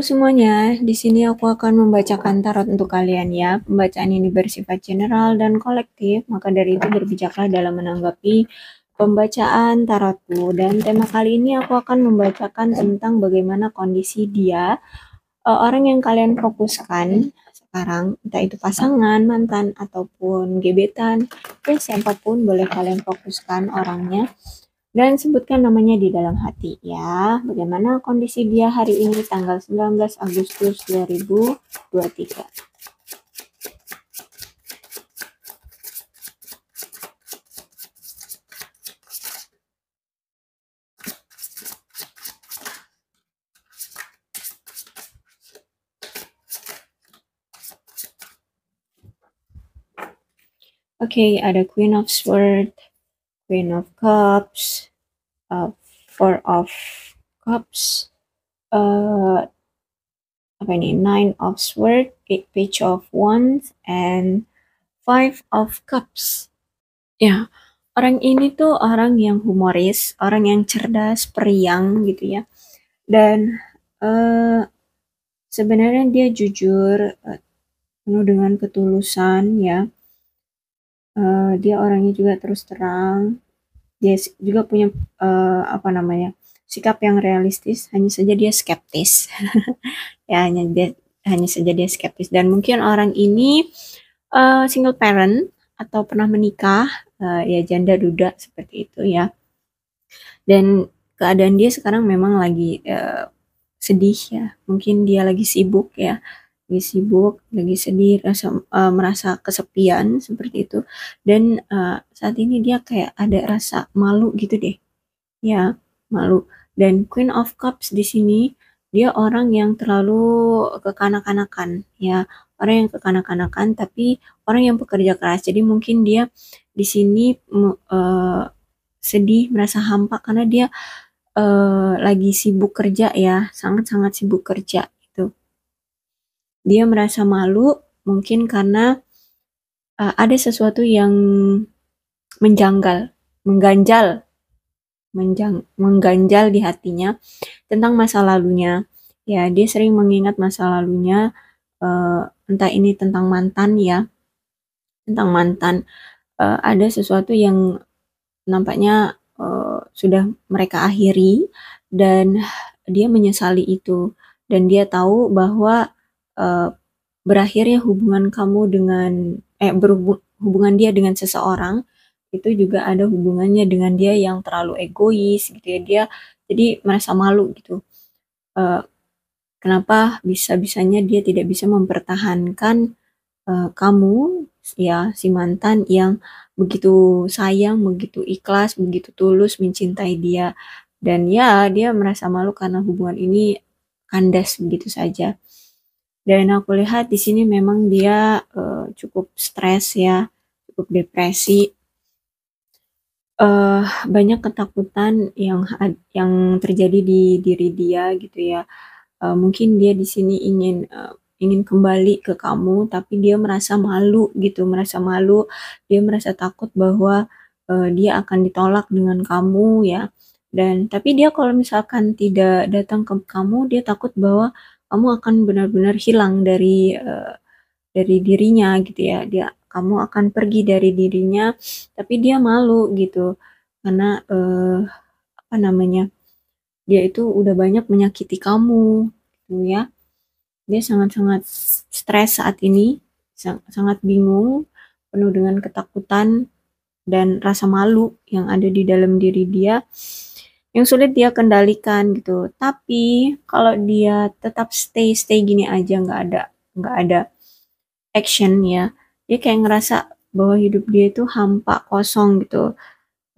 semuanya, di sini aku akan membacakan tarot untuk kalian ya. Pembacaan ini bersifat general dan kolektif, maka dari itu berbijaklah dalam menanggapi pembacaan tarotku. Dan tema kali ini aku akan membacakan tentang bagaimana kondisi dia, eh, orang yang kalian fokuskan sekarang, entah itu pasangan, mantan, ataupun gebetan, ya siapapun boleh kalian fokuskan orangnya. Dan sebutkan namanya di dalam hati ya. Bagaimana kondisi dia hari ini tanggal 19 Agustus 2023. Oke, okay, ada Queen of Swords, Queen of Cups, uh, four of cups uh, apa ini nine of Swords, eight page of wands and five of cups ya yeah. orang ini tuh orang yang humoris orang yang cerdas periang gitu ya dan uh, sebenarnya dia jujur uh, penuh dengan ketulusan ya uh, dia orangnya juga terus terang dia juga punya uh, apa namanya sikap yang realistis hanya saja dia skeptis ya hanya dia hanya saja dia skeptis dan mungkin orang ini uh, single parent atau pernah menikah uh, ya janda duda seperti itu ya dan keadaan dia sekarang memang lagi uh, sedih ya mungkin dia lagi sibuk ya lagi sibuk, lagi sedih, rasa uh, merasa kesepian seperti itu. Dan uh, saat ini dia kayak ada rasa malu gitu deh. Ya, malu. Dan Queen of Cups di sini dia orang yang terlalu kekanak-kanakan ya, orang yang kekanak-kanakan tapi orang yang bekerja keras. Jadi mungkin dia di sini uh, sedih, merasa hampa karena dia uh, lagi sibuk kerja ya, sangat-sangat sibuk kerja dia merasa malu mungkin karena uh, ada sesuatu yang menjanggal, mengganjal, menjang, mengganjal di hatinya tentang masa lalunya. Ya, dia sering mengingat masa lalunya, uh, entah ini tentang mantan ya, tentang mantan. Uh, ada sesuatu yang nampaknya uh, sudah mereka akhiri dan dia menyesali itu dan dia tahu bahwa uh, eh, berakhirnya hubungan kamu dengan eh berhubungan dia dengan seseorang itu juga ada hubungannya dengan dia yang terlalu egois gitu ya dia jadi merasa malu gitu uh, kenapa bisa bisanya dia tidak bisa mempertahankan uh, kamu ya si mantan yang begitu sayang begitu ikhlas begitu tulus mencintai dia dan ya dia merasa malu karena hubungan ini kandas begitu saja dan aku lihat di sini memang dia uh, cukup stres ya, cukup depresi. Uh, banyak ketakutan yang yang terjadi di diri dia gitu ya. Uh, mungkin dia di sini ingin uh, ingin kembali ke kamu tapi dia merasa malu gitu, merasa malu, dia merasa takut bahwa uh, dia akan ditolak dengan kamu ya. Dan tapi dia kalau misalkan tidak datang ke kamu, dia takut bahwa kamu akan benar-benar hilang dari eh, dari dirinya gitu ya dia kamu akan pergi dari dirinya tapi dia malu gitu karena uh, apa namanya dia itu udah banyak menyakiti kamu gitu ya dia sangat-sangat stres saat ini sangat bingung penuh dengan ketakutan dan rasa malu yang ada di dalam diri dia yang sulit dia kendalikan gitu. Tapi kalau dia tetap stay stay gini aja nggak ada nggak ada action ya, dia kayak ngerasa bahwa hidup dia itu hampa kosong gitu,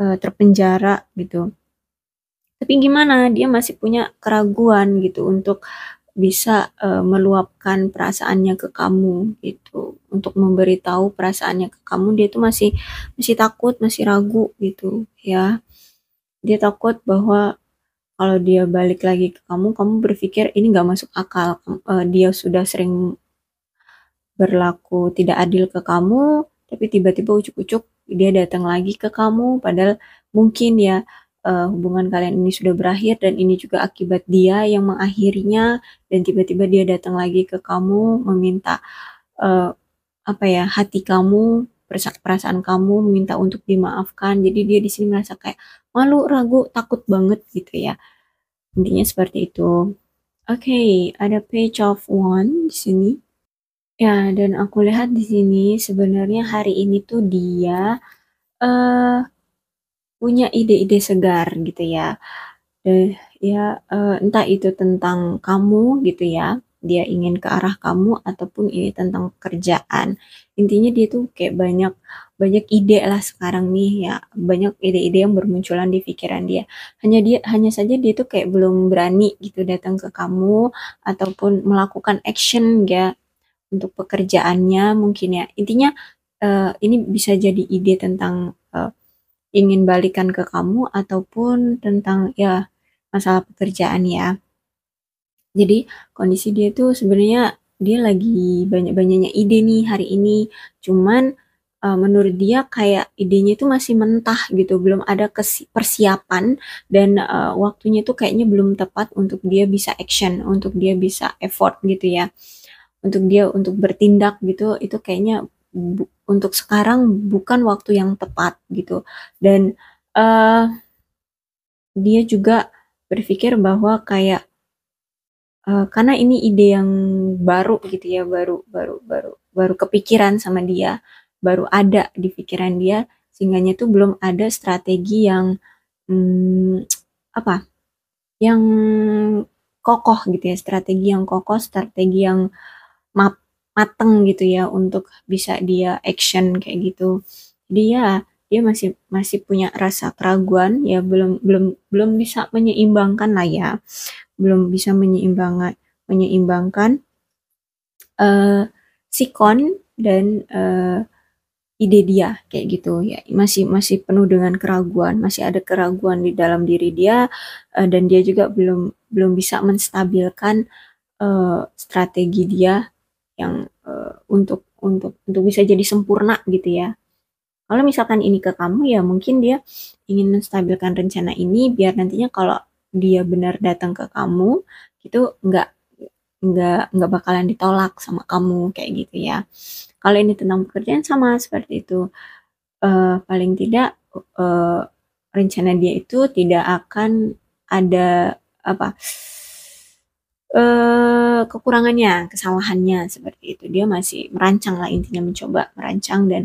eh, terpenjara gitu. Tapi gimana dia masih punya keraguan gitu untuk bisa e, meluapkan perasaannya ke kamu gitu untuk memberitahu perasaannya ke kamu dia itu masih masih takut masih ragu gitu ya dia takut bahwa kalau dia balik lagi ke kamu, kamu berpikir ini gak masuk akal. Eh, dia sudah sering berlaku tidak adil ke kamu, tapi tiba-tiba ucuk-ucuk dia datang lagi ke kamu, padahal mungkin ya eh, hubungan kalian ini sudah berakhir dan ini juga akibat dia yang mengakhirinya dan tiba-tiba dia datang lagi ke kamu meminta eh, apa ya hati kamu perasaan kamu meminta untuk dimaafkan jadi dia di sini merasa kayak malu, ragu, takut banget gitu ya. Intinya seperti itu. Oke, okay, ada page of one di sini. Ya, dan aku lihat di sini sebenarnya hari ini tuh dia uh, punya ide-ide segar gitu ya. Dan ya uh, entah itu tentang kamu gitu ya dia ingin ke arah kamu ataupun ini tentang kerjaan Intinya dia tuh kayak banyak banyak ide lah sekarang nih ya, banyak ide-ide yang bermunculan di pikiran dia. Hanya dia hanya saja dia tuh kayak belum berani gitu datang ke kamu ataupun melakukan action ya untuk pekerjaannya mungkin ya. Intinya uh, ini bisa jadi ide tentang uh, ingin balikan ke kamu ataupun tentang ya masalah pekerjaan ya. Jadi kondisi dia tuh sebenarnya dia lagi banyak-banyaknya ide nih hari ini, cuman, uh, menurut dia kayak idenya itu masih mentah gitu, belum ada kesi persiapan dan, uh, waktunya tuh kayaknya belum tepat untuk dia bisa action, untuk dia bisa effort gitu ya, untuk dia untuk bertindak gitu, itu kayaknya bu untuk sekarang bukan waktu yang tepat gitu dan, uh, dia juga berpikir bahwa kayak Eh, karena ini ide yang baru gitu ya baru baru baru baru kepikiran sama dia baru ada di pikiran dia sehingganya tuh belum ada strategi yang hmm, apa yang kokoh gitu ya strategi yang kokoh strategi yang mateng gitu ya untuk bisa dia action kayak gitu dia ya dia masih masih punya rasa keraguan ya belum belum belum bisa menyeimbangkan lah ya belum bisa menyeimbangkan menyeimbangkan uh, sikon dan uh, ide dia kayak gitu ya masih masih penuh dengan keraguan masih ada keraguan di dalam diri dia uh, dan dia juga belum belum bisa menstabilkan uh, strategi dia yang uh, untuk untuk untuk bisa jadi sempurna gitu ya kalau misalkan ini ke kamu ya mungkin dia ingin menstabilkan rencana ini biar nantinya kalau dia benar datang ke kamu itu nggak nggak nggak bakalan ditolak sama kamu kayak gitu ya. Kalau ini tentang pekerjaan sama seperti itu uh, paling tidak uh, rencana dia itu tidak akan ada apa uh, kekurangannya, kesalahannya seperti itu. Dia masih merancang lah intinya mencoba merancang dan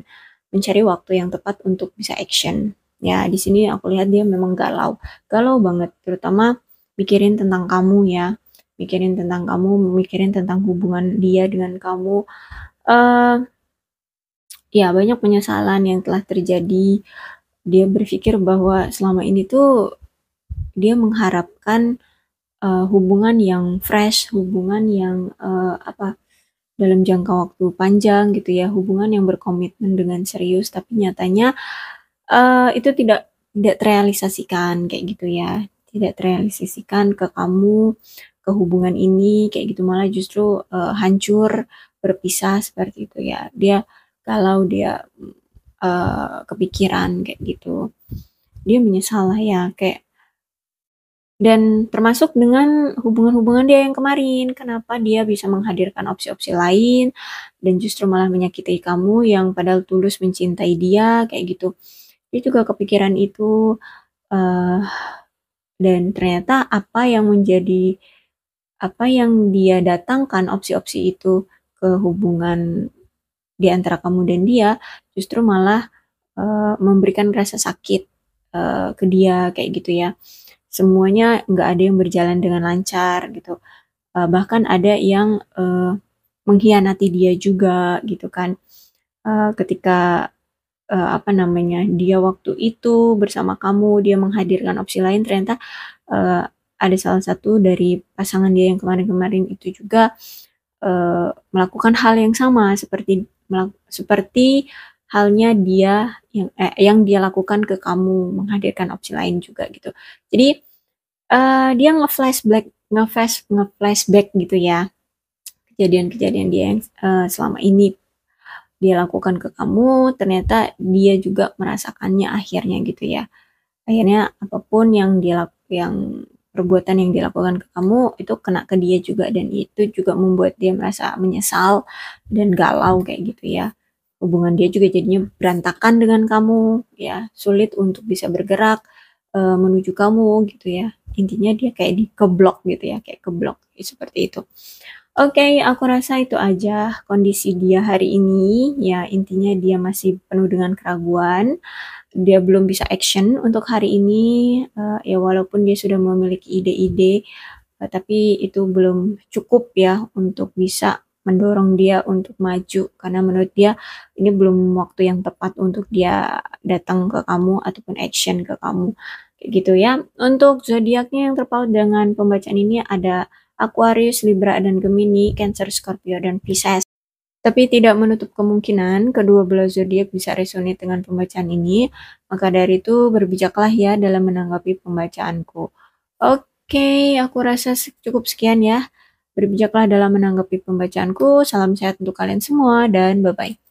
mencari waktu yang tepat untuk bisa action. Ya, di sini aku lihat dia memang galau. Galau banget, terutama mikirin tentang kamu ya. Mikirin tentang kamu, mikirin tentang hubungan dia dengan kamu. Uh, ya, banyak penyesalan yang telah terjadi. Dia berpikir bahwa selama ini tuh dia mengharapkan uh, hubungan yang fresh, hubungan yang uh, apa? dalam jangka waktu panjang gitu ya, hubungan yang berkomitmen dengan serius tapi nyatanya uh, itu tidak tidak terrealisasikan kayak gitu ya. Tidak terrealisasikan ke kamu, ke hubungan ini kayak gitu malah justru uh, hancur, berpisah seperti itu ya. Dia kalau dia uh, kepikiran kayak gitu. Dia menyesal lah ya kayak dan termasuk dengan hubungan-hubungan dia yang kemarin. Kenapa dia bisa menghadirkan opsi-opsi lain dan justru malah menyakiti kamu yang padahal tulus mencintai dia kayak gitu. Dia juga kepikiran itu uh, dan ternyata apa yang menjadi apa yang dia datangkan opsi-opsi itu ke hubungan di antara kamu dan dia justru malah uh, memberikan rasa sakit uh, ke dia kayak gitu ya semuanya nggak ada yang berjalan dengan lancar gitu uh, bahkan ada yang uh, mengkhianati dia juga gitu kan uh, ketika uh, apa namanya dia waktu itu bersama kamu dia menghadirkan opsi lain ternyata uh, ada salah satu dari pasangan dia yang kemarin-kemarin itu juga uh, melakukan hal yang sama seperti seperti halnya dia yang eh, yang dia lakukan ke kamu menghadirkan opsi lain juga gitu. Jadi uh, dia nge-flashback nge-flash nge-flashback gitu ya. Kejadian-kejadian dia yang uh, selama ini dia lakukan ke kamu, ternyata dia juga merasakannya akhirnya gitu ya. Akhirnya apapun yang dia yang perbuatan yang dilakukan ke kamu itu kena ke dia juga dan itu juga membuat dia merasa menyesal dan galau kayak gitu ya hubungan dia juga jadinya berantakan dengan kamu ya sulit untuk bisa bergerak e, menuju kamu gitu ya intinya dia kayak di keblok gitu ya kayak keblok ya, seperti itu oke okay, aku rasa itu aja kondisi dia hari ini ya intinya dia masih penuh dengan keraguan dia belum bisa action untuk hari ini uh, ya walaupun dia sudah memiliki ide-ide eh, tapi itu belum cukup ya untuk bisa mendorong dia untuk maju karena menurut dia ini belum waktu yang tepat untuk dia datang ke kamu ataupun action ke kamu kayak gitu ya untuk zodiaknya yang terpaut dengan pembacaan ini ada Aquarius, Libra, dan Gemini, Cancer, Scorpio, dan Pisces. Tapi tidak menutup kemungkinan kedua belas zodiak bisa resonate dengan pembacaan ini. Maka dari itu berbijaklah ya dalam menanggapi pembacaanku. Oke, okay, aku rasa cukup sekian ya. Berbijaklah dalam menanggapi pembacaanku. Salam sehat untuk kalian semua dan bye-bye.